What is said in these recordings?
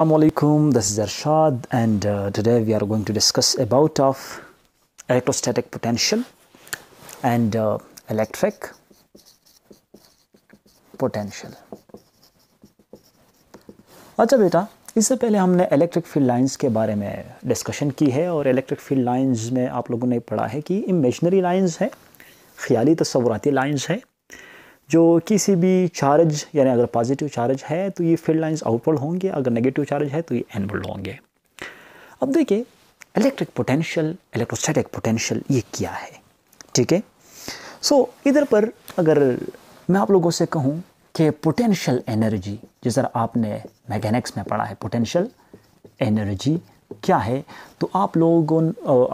Assalamu alaikum, This is Arshad, and uh, today we are going to discuss about of electrostatic potential and uh, electric potential. अच्छा बेटा इससे पहले हमने electric field lines के बारे में डिस्कशन की है और इलेक्ट्रिक फील्ड लाइंस में आप लोगों ने पढ़ा है कि इमेजनरी लाइंस है ख्याली तस्वुराती लाइंस है जो किसी भी चार्ज यानी अगर पॉजिटिव चार्ज है तो ये फील्ड लाइन्स आउटवर्ड होंगे अगर नेगेटिव चार्ज है तो ये एनवर्ड होंगे अब देखिए इलेक्ट्रिक पोटेंशियल इलेक्ट्रोस्टैटिक पोटेंशियल ये क्या है ठीक है सो इधर पर अगर मैं आप लोगों से कहूँ कि पोटेंशियल एनर्जी जिस आपने मैकेनिक्स में पढ़ा है पोटेंशियल एनर्जी क्या है तो आप लोगों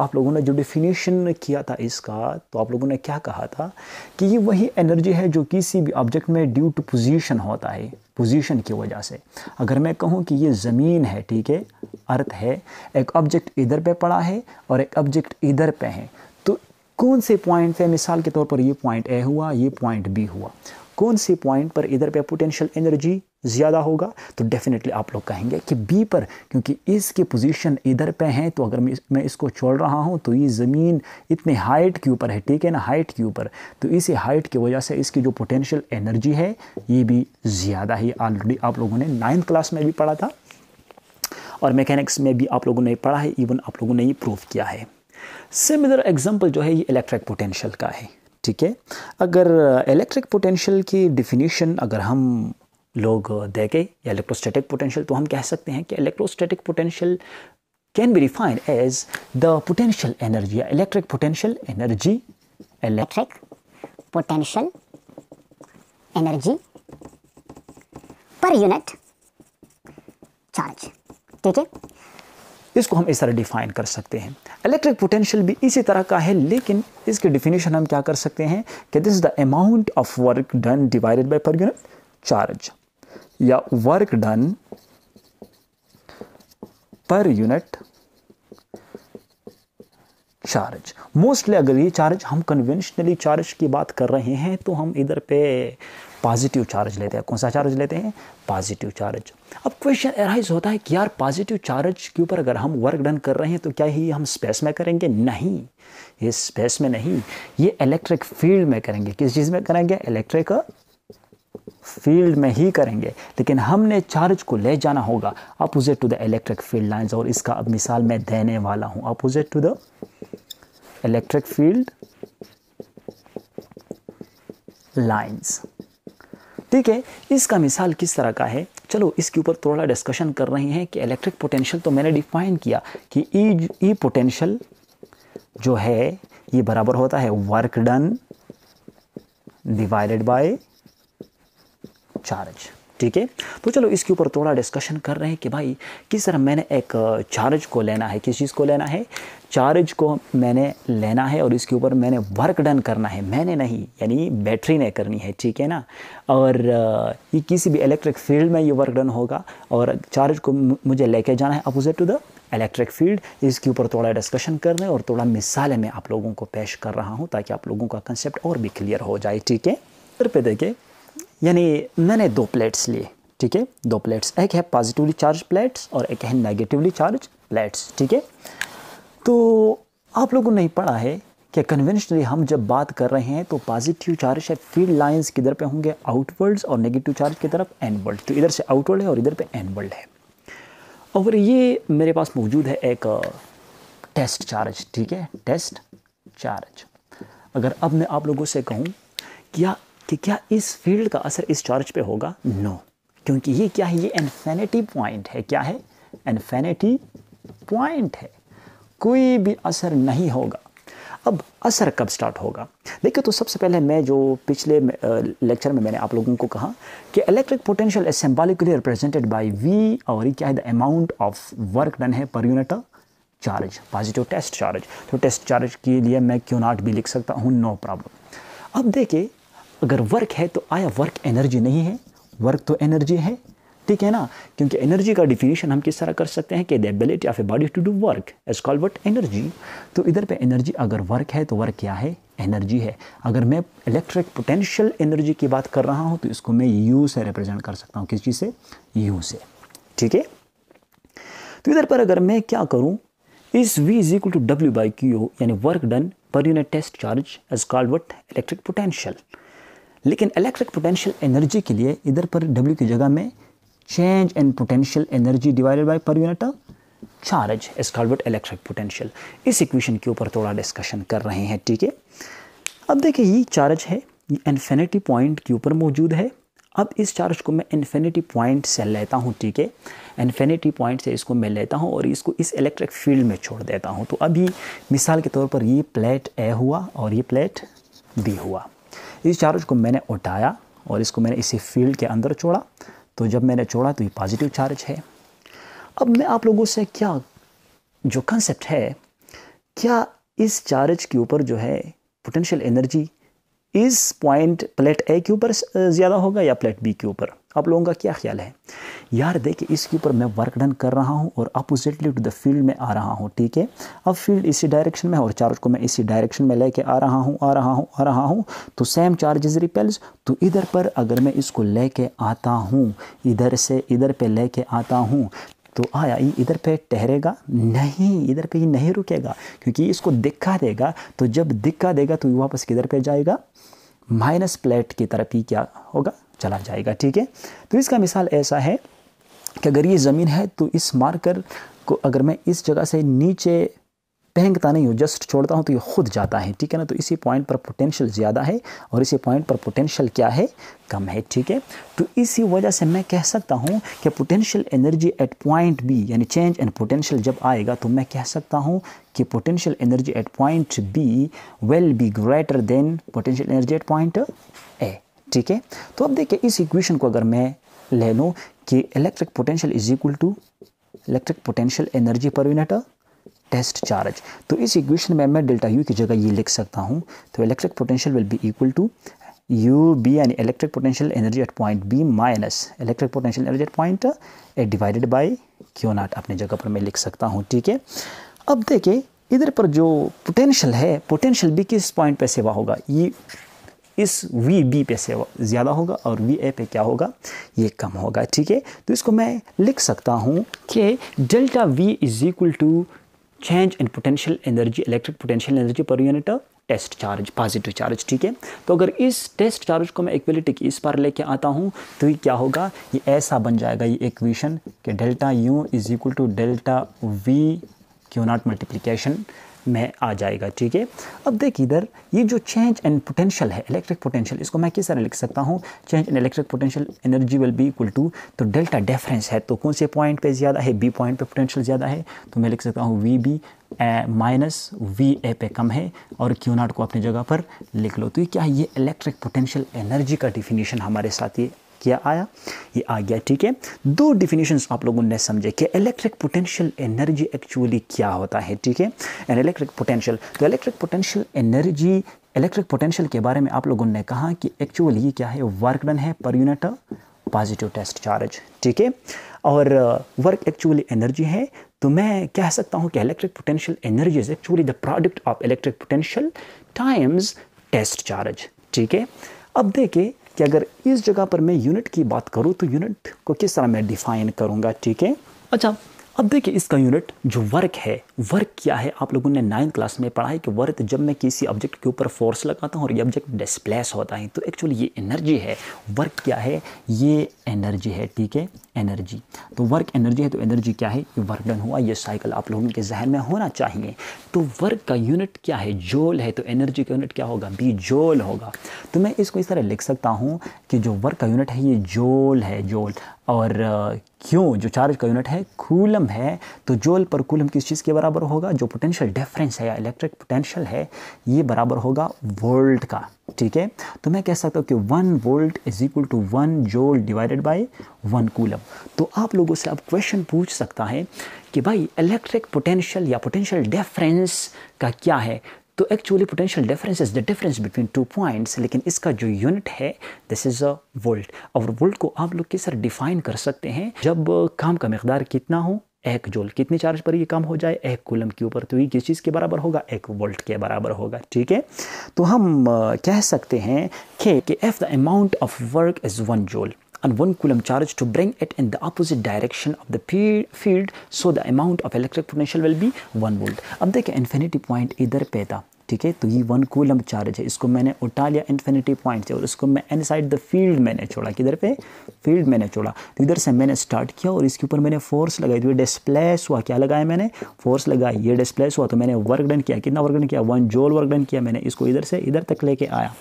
आप लोगों ने जो डिफिनेशन किया था इसका तो आप लोगों ने क्या कहा था कि ये वही एनर्जी है जो किसी भी ऑब्जेक्ट में ड्यू टू पोजीशन होता है पोजीशन की वजह से अगर मैं कहूँ कि ये ज़मीन है ठीक है अर्थ है एक ऑब्जेक्ट इधर पे पड़ा है और एक ऑब्जेक्ट इधर पे है तो कौन से पॉइंट पे मिसाल के तौर पर ये पॉइंट ए हुआ ये पॉइंट बी हुआ कौन से पॉइंट पर इधर पे पोटेंशियल एनर्जी ज़्यादा होगा तो डेफिनेटली आप लोग कहेंगे कि बी पर क्योंकि इसकी पोजीशन इधर पे हैं तो अगर मैं इसको छोड़ रहा हूँ तो ये ज़मीन इतने हाइट के ऊपर है ठीक है ना हाइट के ऊपर तो इसी हाइट की वजह से इसकी जो पोटेंशियल एनर्जी है ये भी ज़्यादा ही ऑलरेडी आप लोगों ने नाइन्थ क्लास में भी पढ़ा था और मैकेनिक्स में भी आप लोगों ने पढ़ा है इवन आप लोगों ने ये प्रूव किया है सिमिलर एग्जाम्पल जो है ये इलेक्ट्रिक पोटेंशियल का है ठीक है अगर इलेक्ट्रिक पोटेंशियल की डिफिनीशन अगर हम लोग देखें या इलेक्ट्रोस्टैटिक पोटेंशियल तो हम कह सकते हैं कि electrostatic potential can be refined as the potential energy electric potential energy electric potential energy per unit charge ठीक है इसको हम इस तरह डिफाइन कर सकते हैं इलेक्ट्रिक पोटेंशियल भी इसी तरह का है लेकिन इसकी डिफिनेशन हम क्या कर सकते हैं कि this is the amount of work done divided by per unit charge या work done per unit charge mostly अगर ये चार्ज हम कन्वेंशनली चार्ज की बात कर रहे हैं तो हम इधर पे पॉजिटिव चार्ज लेते हैं कौन सा चार्ज लेते हैं पॉजिटिव चार्ज अब क्वेश्चन एराइज होता है कि यार पॉजिटिव चार्ज के ऊपर अगर हम वर्क डन कर रहे हैं तो क्या ही हम स्पेस में करेंगे नहीं ये स्पेस में नहीं ये इलेक्ट्रिक फील्ड में करेंगे किस चीज़ में करेंगे इलेक्ट्रिक फील्ड में ही करेंगे लेकिन हमने चार्ज को ले जाना होगा opposite to the electric field lines और इसका अब मिसाल मैं देने वाला हूं opposite to the electric field lines ठीक है इसका मिसाल किस तरह का है चलो इसके ऊपर थोड़ा डिस्कशन कर रहे हैं कि इलेक्ट्रिक पोटेंशियल तो मैंने डिफाइन किया कि ई ई पोटेंशियल जो है ये बराबर होता है work done divided by charge ठीक है तो चलो इसके ऊपर थोड़ा डिस्कशन कर रहे हैं कि भाई किस तरह मैंने एक चार्ज को लेना है किस चीज़ को लेना है चार्ज को मैंने लेना है और इसके ऊपर मैंने वर्क डन करना है मैंने नहीं यानी बैटरी ने करनी है ठीक है ना और ये किसी भी इलेक्ट्रिक फील्ड में ये वर्क डन होगा और चार्ज को मुझे लेके जाना है opposite to the electric field इसके ऊपर थोड़ा डिस्कशन कर रहे हैं और थोड़ा मिसालें मैं आप लोगों को पेश कर रहा हूँ ताकि आप लोगों का कंसेप्ट और भी क्लियर हो जाए ठीक है पे देखें यानी मैंने दो प्लेट्स लिए ठीक है दो प्लेट्स एक है पॉजिटिवली चार्ज प्लेट्स और एक है नेगेटिवली चार्ज प्लेट्स ठीक है तो आप लोगों ने पढ़ा है कि कन्वेंशनली हम जब बात कर रहे हैं तो पॉजिटिव चार्ज है फील्ड लाइंस किधर पे होंगे आउटवर्ड्स और नेगेटिव चार्ज की तरफ एनवर्ड तो इधर से आउटवर्ल्ड है और इधर पे एनवर्ड है और ये मेरे पास मौजूद है एक टेस्ट चार्ज ठीक है टेस्ट चार्ज अगर अब मैं आप लोगों से कहूँ क्या कि क्या इस फील्ड का असर इस चार्ज पे होगा नो no. क्योंकि ये क्या है ये इन्फेनेटी पॉइंट है क्या है इन्फेनेटी पॉइंट है कोई भी असर नहीं होगा अब असर कब स्टार्ट होगा देखिए तो सबसे पहले मैं जो पिछले लेक्चर में मैंने आप लोगों को कहा कि electric potential is represented by V और क्या है the amount of work done है per unit charge positive test charge तो टेस्ट चार्ज के लिए मैं क्यों नॉट भी लिख सकता हूँ नो प्रॉब्लम अब देखिए अगर वर्क है तो आया वर्क एनर्जी नहीं है वर्क तो एनर्जी है ठीक है ना क्योंकि एनर्जी का डिफिनेशन हम किस तरह कर सकते हैं कि the ability of a body to do work as call what energy तो इधर पे एनर्जी अगर वर्क है तो वर्क क्या है एनर्जी है अगर मैं इलेक्ट्रिक पोटेंशियल एनर्जी की बात कर रहा हूँ तो इसको मैं यू से रिप्रेजेंट कर सकता हूँ किस चीज़ से यू से ठीक है तो इधर पर अगर मैं क्या करूँ इस V is equal to W by Q यानी work done per unit test charge as call what electric potential लेकिन इलेक्ट्रिक पोटेंशियल एनर्जी के लिए इधर पर डब्ल्यू की जगह में change in potential energy divided by per unit charge is called electric potential इस इक्वेशन के ऊपर थोड़ा डिस्कशन कर रहे हैं ठीक है अब देखिए ये चार्ज है ये इन्फिनिटी पॉइंट के ऊपर मौजूद है अब इस चार्ज को मैं इन्फिनिटी पॉइंट से लेता हूँ ठीक है इन्फिनिटी पॉइंट से इसको मैं लेता हूँ और इसको इस इलेक्ट्रिक फील्ड में छोड़ देता हूँ तो अभी मिसाल के तौर पर ये प्लेट ए हुआ और ये प्लेट बी हुआ इस चार्ज को मैंने उठाया और इसको मैंने इसी फील्ड के अंदर छोड़ा तो जब मैंने छोड़ा तो ये पॉजिटिव चार्ज है अब मैं आप लोगों से क्या जो कंसेप्ट है क्या इस चार्ज के ऊपर जो है पोटेंशियल एनर्जी इस पॉइंट प्लेट ए के ऊपर ज़्यादा होगा या प्लेट बी के ऊपर तो आप लोगों का क्या ख्याल है यार देखिए इसके ऊपर मैं वर्क डन कर रहा हूँ और अपोजिटली टू द फील्ड में आ रहा हूँ ठीक है अब फील्ड इसी डायरेक्शन में और चार्ज को मैं इसी डायरेक्शन में लेके आ रहा हूँ आ रहा हूँ आ रहा हूँ तो सेम चार्ज इज रिपेल्स तो इधर पर अगर मैं इसको लेके आता हूँ इधर से इधर ले कर आता हूँ तो आया ये इधर पे ठहरेगा नहीं इधर पे ये नहीं रुकेगा क्योंकि इसको दिखा देगा तो जब दिखा देगा तो ये वापस किधर पे जाएगा माइनस प्लेट की तरफ ही क्या होगा चला जाएगा ठीक है तो इसका मिसाल ऐसा है कि अगर ये ज़मीन है तो इस मार्कर को अगर मैं इस जगह से नीचे पहंगता नहीं हूँ जस्ट छोड़ता हूँ तो ये खुद जाता है ठीक है ना तो इसी पॉइंट पर पोटेंशियल ज़्यादा है और इसी पॉइंट पर पोटेंशियल क्या है कम है ठीक है तो इसी वजह से मैं कह सकता हूँ कि potential energy at point B यानी चेंज एंड पोटेंशियल जब आएगा तो मैं कह सकता हूँ कि potential energy at point B will be greater than potential energy at point ठीक है तो अब देखिए इस इक्वेशन को अगर मैं ले लूँ कि electric potential is equal to electric potential energy per unit test charge तो इस इक्वेशन में मैं डेल्टा यू की जगह ये लिख सकता हूँ तो electric potential will be equal to U B यानी electric potential energy at point B minus electric potential energy at point A divided by Q naught अपने जगह पर मैं लिख सकता हूँ ठीक है अब देखिए इधर पर जो पोटेंशियल है पोटेंशियल भी किस पॉइंट पे सेवा होगा ये इस वी बी पे से ज़्यादा होगा और वी ए पे क्या होगा ये कम होगा ठीक है तो इसको मैं लिख सकता हूँ कि delta V is equal to change in potential energy electric potential energy per unit test charge positive charge ठीक है तो अगर इस टेस्ट चार्ज को मैं इक्वलिटी इस पर लेके आता हूँ तो ये क्या होगा ये ऐसा बन जाएगा ये इक्वेशन कि delta U is equal to delta V Q naught multiplication में आ जाएगा ठीक है अब देख इधर ये जो चेंज एंड पोटेंशियल है इलेक्ट्रिक पोटेंशियल इसको मैं किस तरह लिख सकता हूँ change in electric potential energy will be equal to तो डेल्टा डेफरेंस है तो कौन से पॉइंट पे ज़्यादा है बी पॉइंट पे पोटेंशियल ज़्यादा है तो मैं लिख सकता हूँ V B minus V A पे कम है और क्यू नाट को अपनी जगह पर लिख लो तो ये क्या है ये इलेक्ट्रिक पोटेंशियल एनर्जी का डिफिनीशन हमारे साथ ये क्या आया ये आ गया ठीक है दो डिफिनेशन आप लोगों ने समझे कि इलेक्ट्रिक पोटेंशियल एनर्जी एक्चुअली क्या होता है ठीक है एंड इलेक्ट्रिक पोटेंशियल तो electric potential energy electric potential के बारे में आप लोगों ने कहा कि एक्चुअली ये क्या है वर्क डन है per unit positive test charge ठीक है और वर्क एक्चुअली एनर्जी है तो मैं कह सकता हूँ कि electric potential energy is actually the product of electric potential times test charge ठीक है अब देखिए कि अगर इस जगह पर मैं यूनिट की बात करूँ तो यूनिट को किस तरह मैं डिफाइन करूँगा ठीक है अच्छा अब देखिए इसका यूनिट जो वर्क है वर्क क्या है आप लोगों ने नाइन्थ क्लास में पढ़ा है कि वर्क जब मैं किसी ऑब्जेक्ट के ऊपर फोर्स लगाता हूँ और ये ऑब्जेक्ट डिस्प्लेस होता है तो एक्चुअली ये एनर्जी है वर्क क्या है ये एनर्जी है ठीक है एनर्जी तो वर्क एनर्जी है तो एनर्जी क्या है ये वर्क डन हुआ ये साइकिल आप लोगों के जहन में होना चाहिए तो वर्क का यूनिट क्या है जोल है तो एनर्जी का यूनिट क्या होगा बी जोल होगा तो मैं इसको इस तरह लिख सकता हूँ कि जो वर्क का यूनिट है ये जोल है जोल और क्यों जो चार्ज का यूनिट है कूलम है तो जोल पर कूलम किस चीज़ के बराबर होगा जो पोटेंशियल डिफरेंस है या इलेक्ट्रिक पोटेंशियल है ये बराबर होगा वोल्ट का ठीक है तो मैं कह सकता हूँ कि one volt is equal to one joule divided by one coulomb तो आप लोगों से अब क्वेश्चन पूछ सकता है कि भाई इलेक्ट्रिक पोटेंशियल या पोटेंशियल डिफरेंस का क्या है तो actually potential difference is the difference between two points लेकिन इसका जो यूनिट है दिस इज अ वोल्ट और वोल्ट को आप लोग किस डिफाइन कर सकते हैं जब काम का मकदार कितना हो एक जोल कितने चार्ज पर ये काम हो जाए एक कुलम के ऊपर तो ये किस चीज़ के बराबर होगा एक वोल्ट के बराबर होगा ठीक है तो हम कह सकते हैं कि if the amount of work is one joule and 1 coulomb charge to bring it in the opposite direction of the field so the amount of electric potential will be 1 volt अब देखिए infinity point इधर पे था ठीक है तो ये one coulomb charge है इसको मैंने उठा लिया इन्फिनिटी पॉइंट से और इसको मैं एन साइड द फील्ड मैंने छोड़ा किधर पे फील्ड मैंने छोड़ा तो इधर से मैंने स्टार्ट किया और इसके ऊपर मैंने फोर्स लगाई तो ये डिस्प्लेस हुआ क्या लगाया मैंने फोर्स लगाई ये डिस्प्लेस हुआ तो मैंने वर्क डन किया कितना वर्क डन किया वन जोल वर्क डन किया मैंने इसको इधर से इधर तक लेके आया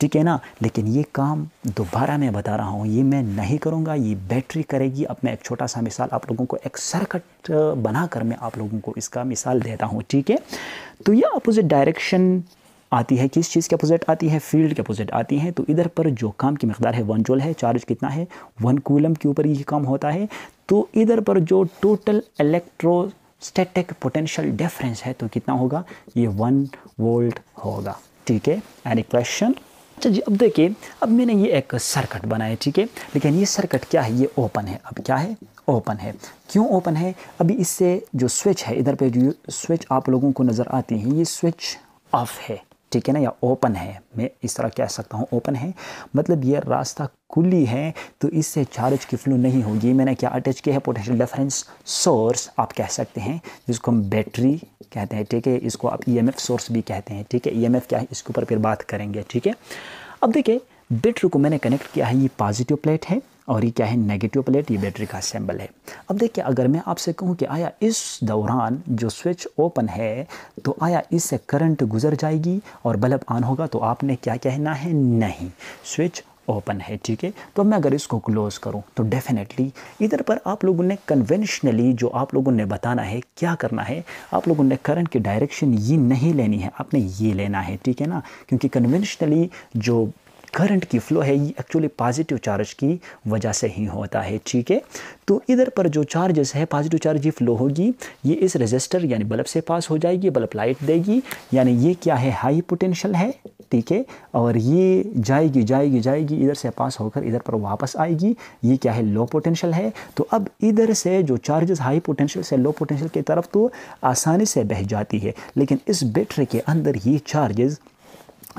ठीक है ना लेकिन ये काम दोबारा मैं बता रहा हूँ ये मैं नहीं करूँगा ये बैटरी करेगी अब मैं एक छोटा सा मिसाल आप लोगों को एक सर्कट बनाकर मैं आप लोगों को इसका मिसाल देता हूँ ठीक है तो ये अपोजिट डायरेक्शन आती है किस चीज़ के अपोजिट आती है फील्ड के अपोजिट आती है तो इधर पर जो काम की मकदार है वन जोल है चार्ज कितना है वन कूलम के ऊपर ये काम होता है तो इधर पर जो टोटल इलेक्ट्रोस्टेटिक पोटेंशियल डिफरेंस है तो कितना होगा ये वन वोल्ट होगा ठीक है एनी क्वेश्चन अच्छा जी अब देखिए अब मैंने ये एक सर्किट बनाया ठीक है लेकिन ये सर्किट क्या है ये ओपन है अब क्या है ओपन है क्यों ओपन है अभी इससे जो स्विच है इधर पे जो स्विच आप लोगों को नज़र आती है ये स्विच ऑफ है ठीक है ना या ओपन है मैं इस तरह कह सकता हूँ ओपन है मतलब ये रास्ता खुली है तो इससे चार्ज की फ्लो नहीं होगी मैंने क्या अटैच किया है पोटेंशियल डिफरेंस सोर्स आप कह सकते हैं जिसको हम बैटरी कहते हैं ठीक है इसको आप ई e सोर्स भी कहते हैं ठीक है ई e क्या है इसके ऊपर फिर बात करेंगे ठीक है अब देखिए बैटरी को मैंने कनेक्ट किया है ये पॉजिटिव प्लेट है और ये क्या है नेगेटिव प्लेट ये बैटरी का सैम्बल है अब देखिए अगर मैं आपसे कहूँ कि आया इस दौरान जो स्विच ओपन है तो आया इससे करंट गुजर जाएगी और बल्ब ऑन होगा तो आपने क्या कहना है नहीं स्विच ओपन है ठीक है तो मैं अगर इसको क्लोज़ करूं तो डेफिनेटली इधर पर आप लोगों ने कन्वेंशनली जो आप लोगों ने बताना है क्या करना है आप लोगों ने करंट की डायरेक्शन ये नहीं लेनी है आपने ये लेना है ठीक है ना क्योंकि कन्वेंशनली जो करंट की फ्लो है ये एक्चुअली पॉजिटिव चार्ज की वजह से ही होता है ठीक है तो इधर पर जो चार्जेस है पॉजिटिव चार्ज ये फ्लो होगी ये इस रजिस्टर यानी बल्ब से पास हो जाएगी बल्ब लाइट देगी यानी ये क्या है हाई पोटेंशियल है ठीक है और ये जाएगी जाएगी जाएगी इधर से पास होकर इधर पर वापस आएगी ये क्या है लो पोटेंशियल है तो अब इधर से जो चार्जेस हाई पोटेंशियल से लो पोटेंशियल की तरफ तो आसानी से बह जाती है लेकिन इस बैटरी के अंदर ये चार्जेस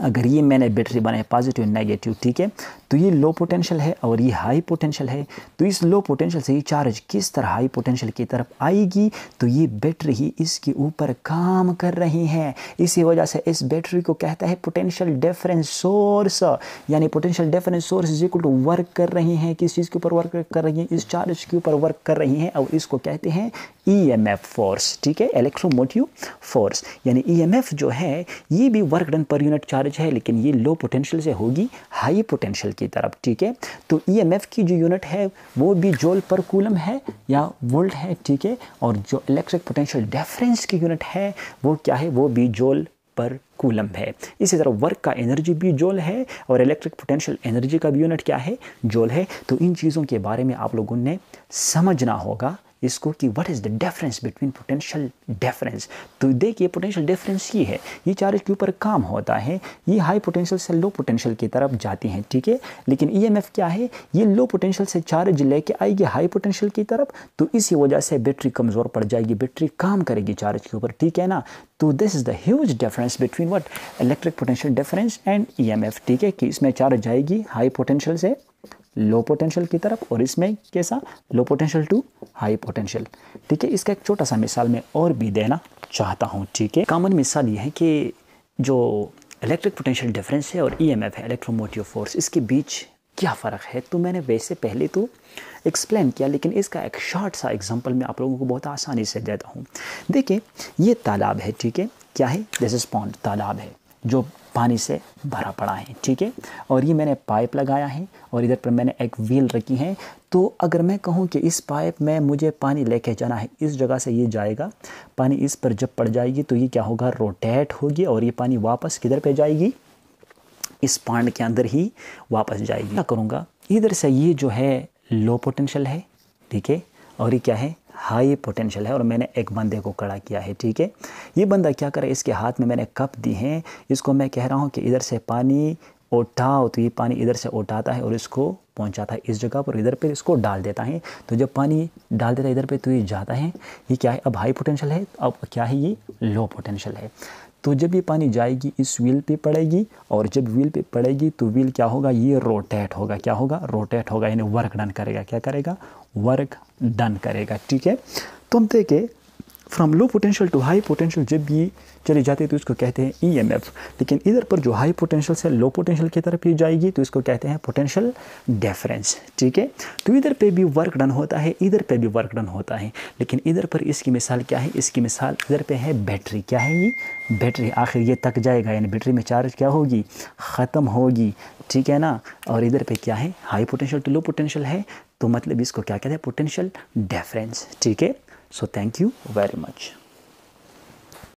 अगर ये मैंने बैटरी बनाए पॉजिटिव नेगेटिव ठीक है तो ये लो पोटेंशियल है और ये हाई पोटेंशियल है तो इस लो पोटेंशियल से ये चार्ज किस तरह हाई पोटेंशियल की तरफ आएगी तो ये बैटरी ही इसके ऊपर काम कर रही है इसी वजह से इस बैटरी को कहता है पोटेंशियल डिफरेंस सोर्स यानी potential difference source is equal to work कर रही हैं किस चीज़ के ऊपर वर्क कर रही हैं इस चार्ज के ऊपर वर्क कर रही हैं और इसको कहते हैं ई एम एफ फोर्स ठीक है इलेक्ट्रोमोटिव फोर्स यानी ई एम एफ जो है ये भी work done per unit charge charge है लेकिन ये लो पोटेंशियल से होगी हाई पोटेंशियल की तरफ ठीक है तो ईएमएफ की जो यूनिट है वो भी जोल पर कूलम है या वोल्ट है ठीक है और जो इलेक्ट्रिक पोटेंशियल डिफरेंस की यूनिट है वो क्या है वो भी जोल पर कूलम है इसी तरह वर्क का एनर्जी भी जोल है और इलेक्ट्रिक पोटेंशियल एनर्जी का भी यूनिट क्या है जोल है तो इन चीज़ों के बारे में आप लोगों ने समझना होगा इसको कि what is the difference between potential difference तो देखिए पोटेंशियल डिफरेंस ये है ये चार्ज के ऊपर काम होता है ये हाई पोटेंशियल से लो पोटेंशियल की तरफ जाती हैं ठीक है लेकिन ई e क्या है ये लो पोटेंशियल से चार्ज लेके आएगी हाई पोटेंशियल की तरफ तो इसी वजह से बैटरी कमज़ोर पड़ जाएगी बैटरी काम करेगी चार्ज के ऊपर ठीक है ना तो this is the huge difference between what electric potential difference and E ठीक है कि इसमें चार्ज जाएगी हाई पोटेंशियल से लो पोटेंशियल की तरफ और इसमें कैसा low potential to high potential ठीक है इसका एक छोटा सा मिसाल मैं और भी देना चाहता हूँ ठीक है कॉमन मिसाल ये है कि जो इलेक्ट्रिक पोटेंशियल डिफरेंस है और ई एम एफ है इलेक्ट्रोमोटिव फोर्स इसके बीच क्या फ़र्क है तो मैंने वैसे पहले तो एक्सप्लेन किया लेकिन इसका एक शॉर्ट सा एग्जांपल मैं आप लोगों को बहुत आसानी से देता हूँ देखिए ये तालाब है ठीक है क्या है दिस इज़ पॉन्ड तालाब है जो पानी से भरा पड़ा है ठीक है और ये मैंने पाइप लगाया है और इधर पर मैंने एक व्हील रखी है तो अगर मैं कहूँ कि इस पाइप में मुझे पानी लेके जाना है इस जगह से ये जाएगा पानी इस पर जब पड़ जाएगी तो ये क्या होगा रोटेट होगी और ये पानी वापस किधर पे जाएगी इस पांड के अंदर ही वापस जाएगी क्या करूँगा इधर से ये जो है लो पोटेंशल है ठीक है और ये क्या है हाई पोटेंशियल है और मैंने एक बंदे को कड़ा किया है ठीक है ये बंदा क्या करे इसके हाथ में मैंने कप दी है इसको मैं कह रहा हूँ कि इधर से पानी उठाओ तो ये पानी इधर से उठाता है और इसको पहुँचाता है इस जगह पर इधर पर इसको डाल देता है तो जब पानी डाल देता है इधर पर तो ये जाता है ये क्या है अब हाई पोटेंशियल है अब क्या है ये लो पोटेंशियल है तो जब ये पानी जाएगी इस व्हील पे पड़ेगी और जब व्हील पे पड़ेगी तो व्हील क्या होगा ये रोटेट होगा क्या होगा रोटेट होगा यानी वर्क डन करेगा क्या करेगा वर्क डन करेगा ठीक है तो हम देखें from low potential to high potential जब ये चले जाते हैं तो इसको कहते हैं ई एम एफ लेकिन इधर पर जो हाई पोटेंशियल से लो पोटेंशियल की तरफ ये जाएगी तो इसको कहते हैं पोटेंशियल डेफरेंस ठीक है तो इधर पे भी वर्क डन होता है इधर पे भी वर्क डन होता है लेकिन इधर पर इसकी मिसाल क्या है इसकी मिसाल इधर पे है बैटरी क्या है ये बैटरी आखिर ये तक जाएगा यानी बैटरी में चार्ज क्या होगी ख़त्म होगी ठीक है ना और इधर पे क्या है high potential to low potential है तो मतलब इसको क्या कहते हैं पोटेंशियल डेफरेंस ठीक है so thank you very much